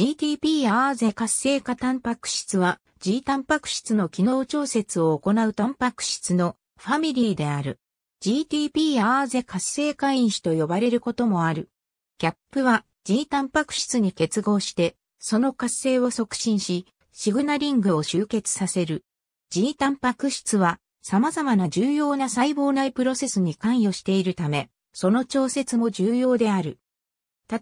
GTP アーゼ活性化タンパク質は G タンパク質の機能調節を行うタンパク質のファミリーである。GTP アーゼ活性化因子と呼ばれることもある。キャップは G タンパク質に結合して、その活性を促進し、シグナリングを集結させる。G タンパク質は様々な重要な細胞内プロセスに関与しているため、その調節も重要である。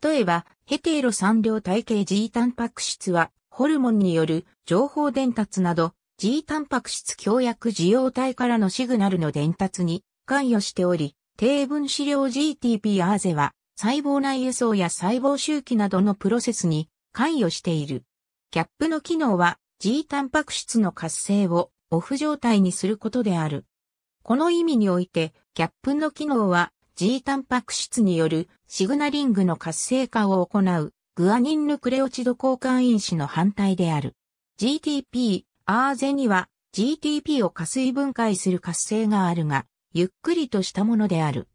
例えば、ヘテロ産量体系 G タンパク質は、ホルモンによる情報伝達など、G タンパク質強薬受容体からのシグナルの伝達に関与しており、低分子量 GTP r ゼは、細胞内輸送や細胞周期などのプロセスに関与している。キャップの機能は G タンパク質の活性をオフ状態にすることである。この意味において、キャップの機能は G タンパク質によるシグナリングの活性化を行うグアニンヌクレオチド交換因子の反対である。GTP、アーゼには GTP を加水分解する活性があるが、ゆっくりとしたものである。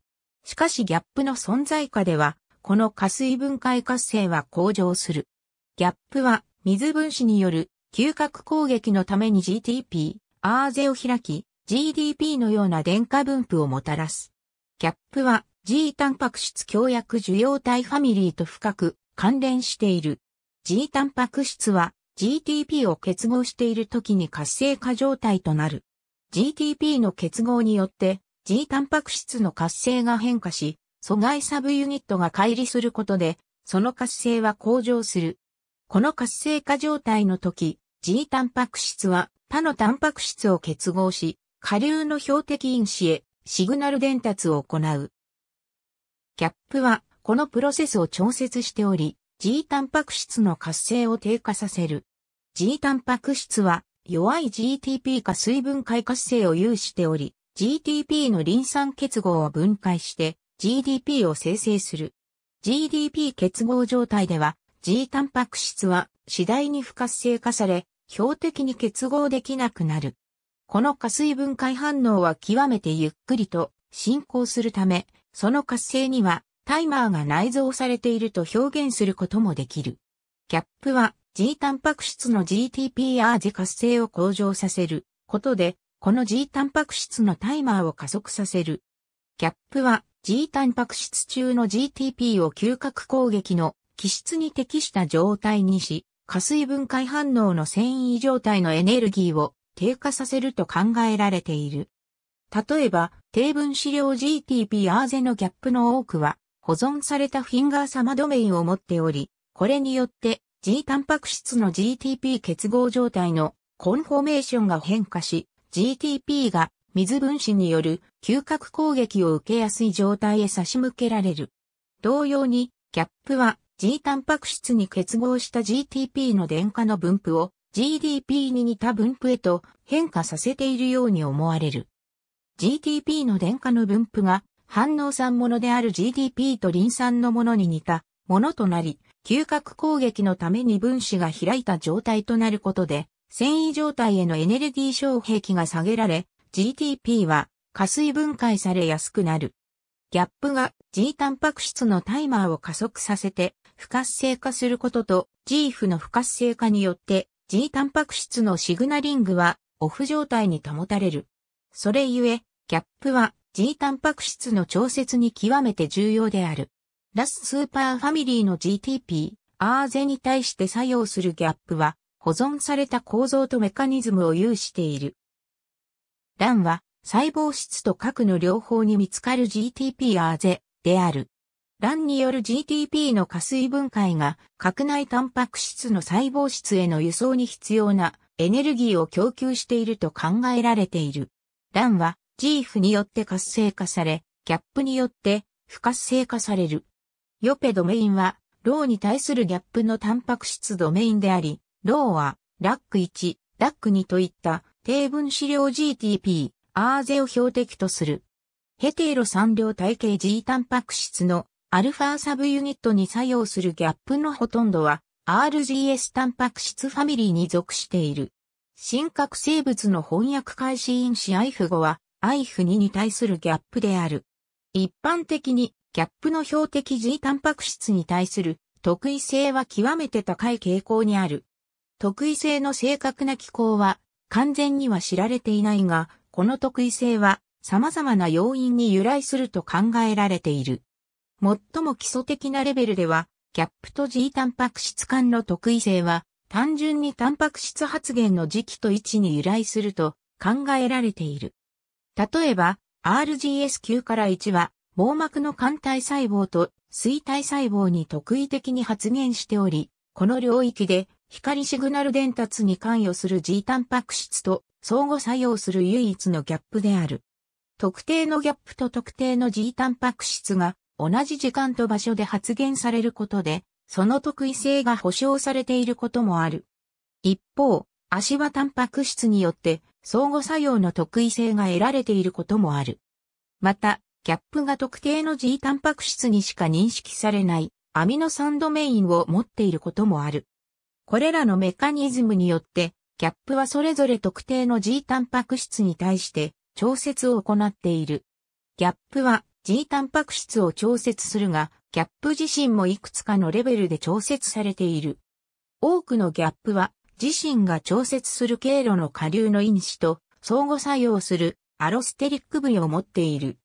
しかしギャップの存在下では、この加水分解活性は向上する。ギャップは水分子による嗅覚攻撃のために GTP、アーゼを開き、GDP のような電化分布をもたらす。キャップは G タンパク質強薬受容体ファミリーと深く関連している。G タンパク質は GTP を結合している時に活性化状態となる。GTP の結合によって G タンパク質の活性が変化し、阻害サブユニットが乖離することで、その活性は向上する。この活性化状態の時、G タンパク質は他のタンパク質を結合し、下流の標的因子へシグナル伝達を行う。キャップは、このプロセスを調節しており、G タンパク質の活性を低下させる。G タンパク質は、弱い GTP か水分解活性を有しており、GTP のリン酸結合を分解して GDP を生成する。GDP 結合状態では G タンパク質は次第に不活性化され、標的に結合できなくなる。この加水分解反応は極めてゆっくりと進行するため、その活性にはタイマーが内蔵されていると表現することもできる。キャップは G タンパク質の GTPR 活性を向上させることで、この G タンパク質のタイマーを加速させる。キャップは G タンパク質中の GTP を嗅覚攻撃の気質に適した状態にし、加水分解反応の繊維状態のエネルギーを低下させると考えられている。例えば、低分子量 GTP アーゼのギャップの多くは、保存されたフィンガー様ドメインを持っており、これによって G タンパク質の GTP 結合状態のコンフォメーションが変化し、GTP が水分子による嗅覚攻撃を受けやすい状態へ差し向けられる。同様に、ギャップは G タンパク質に結合した GTP の電荷の分布を GDP に似た分布へと変化させているように思われる。GDP の電化の分布が反応産ものである GDP と臨産のものに似たものとなり、嗅覚攻撃のために分子が開いた状態となることで、繊維状態へのエネルギー障壁が下げられ、GTP は加水分解されやすくなる。ギャップが G タンパク質のタイマーを加速させて不活性化することと G 負の不活性化によって G タンパク質のシグナリングはオフ状態に保たれる。それゆえ、キャップは G タンパク質の調節に極めて重要である。ラススーパーファミリーの GTP、アーゼに対して作用するギャップは、保存された構造とメカニズムを有している。ランは細胞質と核の両方に見つかる GTP アーゼである。卵による GTP の加水分解が核内タンパク質の細胞質への輸送に必要なエネルギーを供給していると考えられている。卵は GF によって活性化され、ギャップによって不活性化される。ヨペドメインは、ローに対するギャップのタンパク質ドメインであり、ローは、ラック1、ラック2といった低分子量 GTP、アーゼを標的とする。ヘテロ産量体系 G タンパク質のアルファサブユニットに作用するギャップのほとんどは RGS タンパク質ファミリーに属している。真核生物の翻訳開始因子 IF5 は IF2 に対するギャップである。一般的にギャップの標的 G タンパク質に対する特異性は極めて高い傾向にある。特異性の正確な機構は完全には知られていないが、この特異性は様々な要因に由来すると考えられている。最も基礎的なレベルでは、キャップと G タンパク質間の特異性は、単純にタンパク質発現の時期と位置に由来すると考えられている。例えば、RGS9 から1は、網膜の肝体細胞と水体細胞に特異的に発現しており、この領域で光シグナル伝達に関与する G タンパク質と相互作用する唯一のギャップである。特定のギャップと特定の G タンパク質が同じ時間と場所で発言されることで、その特異性が保証されていることもある。一方、足はタンパク質によって相互作用の特異性が得られていることもある。また、ギャップが特定の G タンパク質にしか認識されないアミノ酸ドメインを持っていることもある。これらのメカニズムによって、ギャップはそれぞれ特定の G タンパク質に対して調節を行っている。ギャップは G タンパク質を調節するが、ギャップ自身もいくつかのレベルで調節されている。多くのギャップは、自身が調節する経路の下流の因子と相互作用するアロステリック部位を持っている。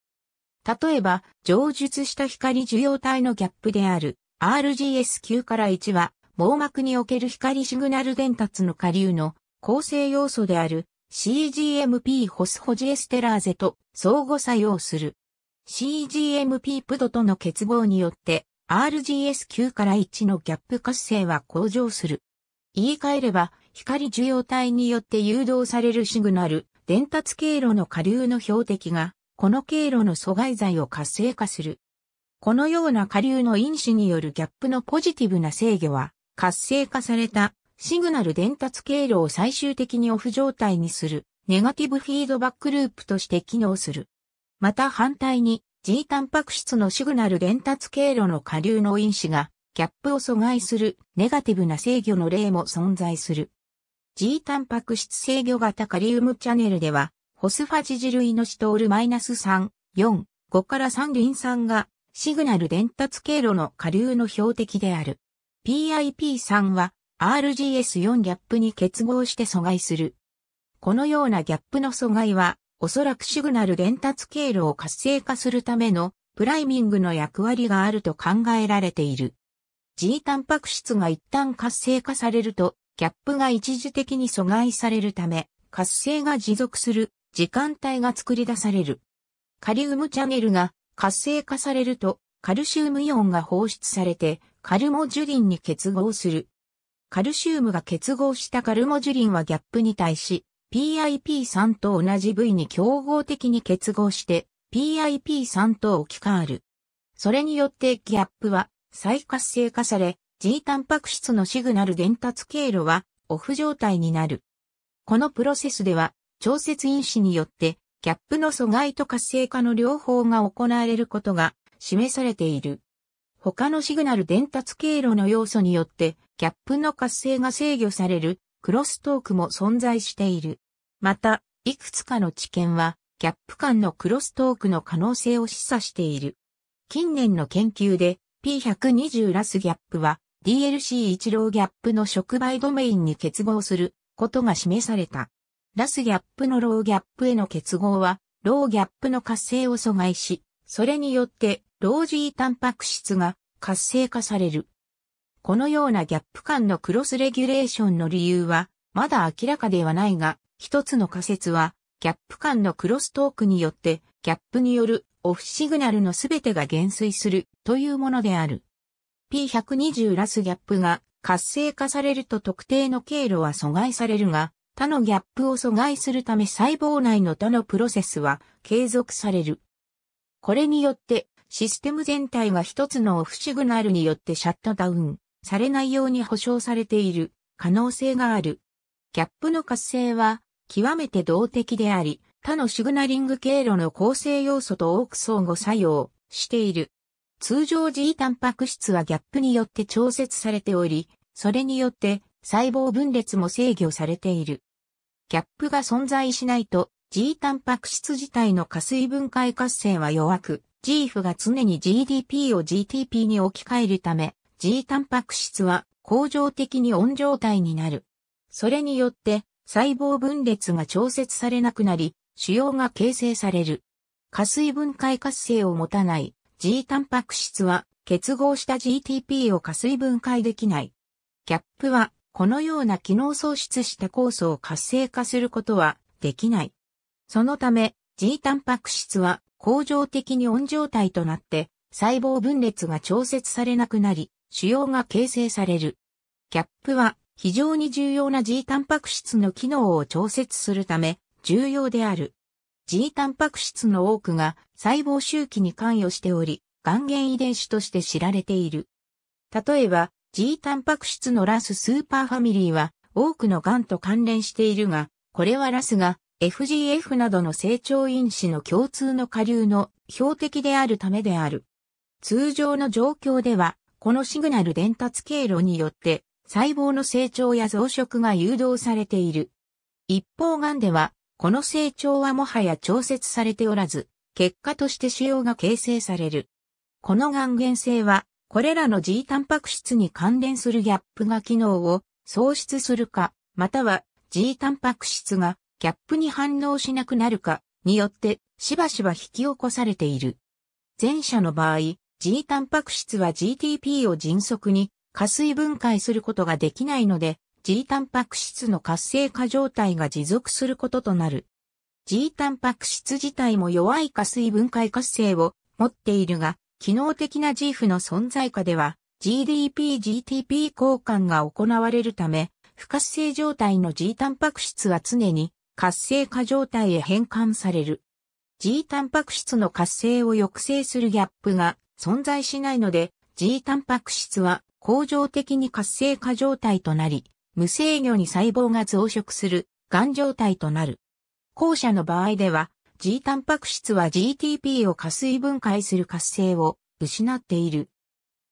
例えば、上述した光受容体のギャップである RGS9 から1は、網膜における光シグナル伝達の下流の構成要素である CGMP ホスホジエステラーゼと相互作用する。CGMP プドとの結合によって RGS9 から1のギャップ活性は向上する。言い換えれば、光受容体によって誘導されるシグナル、伝達経路の下流の標的が、この経路の阻害剤を活性化する。このような下流の因子によるギャップのポジティブな制御は、活性化されたシグナル伝達経路を最終的にオフ状態にする、ネガティブフィードバックループとして機能する。また反対に G タンパク質のシグナル伝達経路の下流の因子がギャップを阻害するネガティブな制御の例も存在する。G タンパク質制御型カリウムチャネルでは、ホスファジジルイノシトール -3、4、5から3リン酸がシグナル伝達経路の下流の標的である。PIP3 は RGS4 ギャップに結合して阻害する。このようなギャップの阻害はおそらくシグナル伝達経路を活性化するためのプライミングの役割があると考えられている。G タンパク質が一旦活性化されると、キャップが一時的に阻害されるため、活性が持続する時間帯が作り出される。カリウムチャネルが活性化されると、カルシウムイオンが放出されて、カルモジュリンに結合する。カルシウムが結合したカルモジュリンはギャップに対し、PIP3 と同じ部位に競合的に結合して PIP3 と置き換わる。それによってギャップは再活性化され、G タンパク質のシグナル伝達経路はオフ状態になる。このプロセスでは、調節因子によって、ギャップの阻害と活性化の両方が行われることが示されている。他のシグナル伝達経路の要素によって、ギャップの活性が制御されるクロストークも存在している。また、いくつかの知見は、ギャップ間のクロストークの可能性を示唆している。近年の研究で P120 ラスギャップは DLC1 ローギャップの触媒ドメインに結合することが示された。ラスギャップのローギャップへの結合は、ローギャップの活性を阻害し、それによってロージータンパク質が活性化される。このようなギャップ間のクロスレギュレーションの理由は、まだ明らかではないが、一つの仮説は、ギャップ間のクロストークによって、ギャップによるオフシグナルのすべてが減衰するというものである。P120 ラスギャップが活性化されると特定の経路は阻害されるが、他のギャップを阻害するため細胞内の他のプロセスは継続される。これによってシステム全体が一つのオフシグナルによってシャットダウンされないように保証されている可能性がある。ギャップの活性は極めて動的であり、他のシグナリング経路の構成要素と多く相互作用している。通常 G タンパク質はギャップによって調節されており、それによって細胞分裂も制御されている。ギャップが存在しないと G タンパク質自体の加水分解活性は弱く、GF が常に GDP を GTP に置き換えるため、G タンパク質は恒常的に温状態になる。それによって細胞分裂が調節されなくなり、腫瘍が形成される。加水分解活性を持たない G タンパク質は結合した GTP を加水分解できない。キャップはこのような機能喪失した酵素を活性化することはできない。そのため G タンパク質は恒常的に温状態となって細胞分裂が調節されなくなり、腫瘍が形成される。キャップは非常に重要な G タンパク質の機能を調節するため重要である。G タンパク質の多くが細胞周期に関与しており、元元遺伝子として知られている。例えば、G タンパク質のラススーパーファミリーは多くの癌と関連しているが、これはラスが FGF などの成長因子の共通の下流の標的であるためである。通常の状況ではこのシグナル伝達経路によって細胞の成長や増殖が誘導されている。一方癌では、この成長はもはや調節されておらず、結果として腫瘍が形成される。この癌原性は、これらの G タンパク質に関連するギャップが機能を喪失するか、または G タンパク質がギャップに反応しなくなるかによってしばしば引き起こされている。前者の場合、G タンパク質は GTP を迅速に加水分解することができないので、G タンパク質の活性化状態が持続することとなる。G タンパク質自体も弱い加水分解活性を持っているが、機能的な GF の存在下では GDP-GTP 交換が行われるため、不活性状態の G タンパク質は常に活性化状態へ変換される。G タンパク質の活性を抑制するギャップが存在しないので、G タンパク質は恒常的に活性化状態となり、無制御に細胞が増殖する、癌状態となる。後者の場合では、G タンパク質は GTP を加水分解する活性を失っている。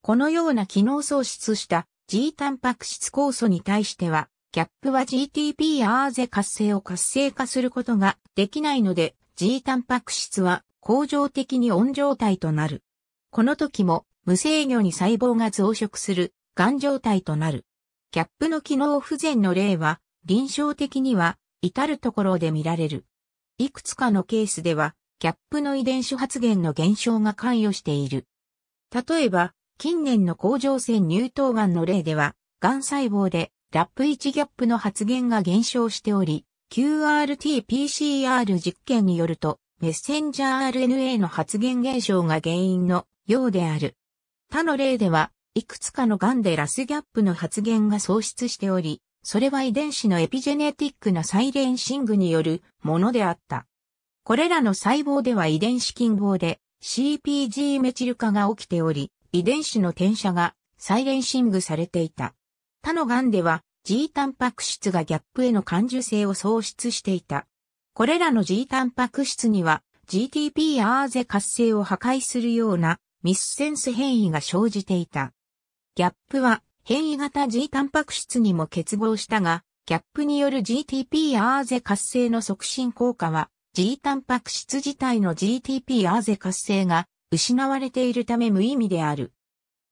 このような機能喪失した G タンパク質酵素に対しては、キャップは GTP アーゼ活性を活性化することができないので、G タンパク質は恒常的に温状態となる。この時も無制御に細胞が増殖する、癌状態となる。キャップの機能不全の例は、臨床的には、至るところで見られる。いくつかのケースでは、キャップの遺伝子発現の減少が関与している。例えば、近年の甲状腺乳頭癌の例では、癌細胞でラップ1ギャップの発現が減少しており、QRT-PCR 実験によると、メッセンジャー RNA の発現減少が原因のようである。他の例では、いくつかの癌でラスギャップの発現が喪失しており、それは遺伝子のエピジェネティックなサイレンシングによるものであった。これらの細胞では遺伝子近傍で CPG メチル化が起きており、遺伝子の転写がサイレンシングされていた。他の癌では G タンパク質がギャップへの感受性を喪失していた。これらの G タンパク質には GTPR ゼ活性を破壊するようなミスセンス変異が生じていた。ギャップは変異型 G タンパク質にも結合したが、ギャップによる GTP アーゼ活性の促進効果は G タンパク質自体の GTP アーゼ活性が失われているため無意味である。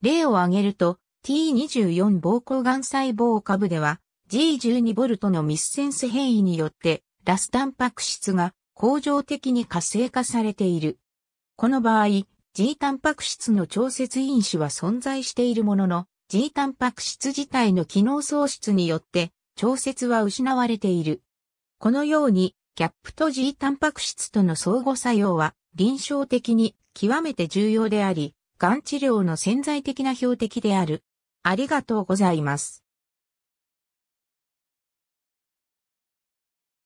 例を挙げると T24 膀胱癌細胞株では G12 ボルトのミスセンス変異によってラスタンパク質が恒常的に活性化されている。この場合、G タンパク質の調節因子は存在しているものの、G タンパク質自体の機能喪失によって調節は失われている。このように、キャップと G タンパク質との相互作用は臨床的に極めて重要であり、がん治療の潜在的な標的である。ありがとうございます。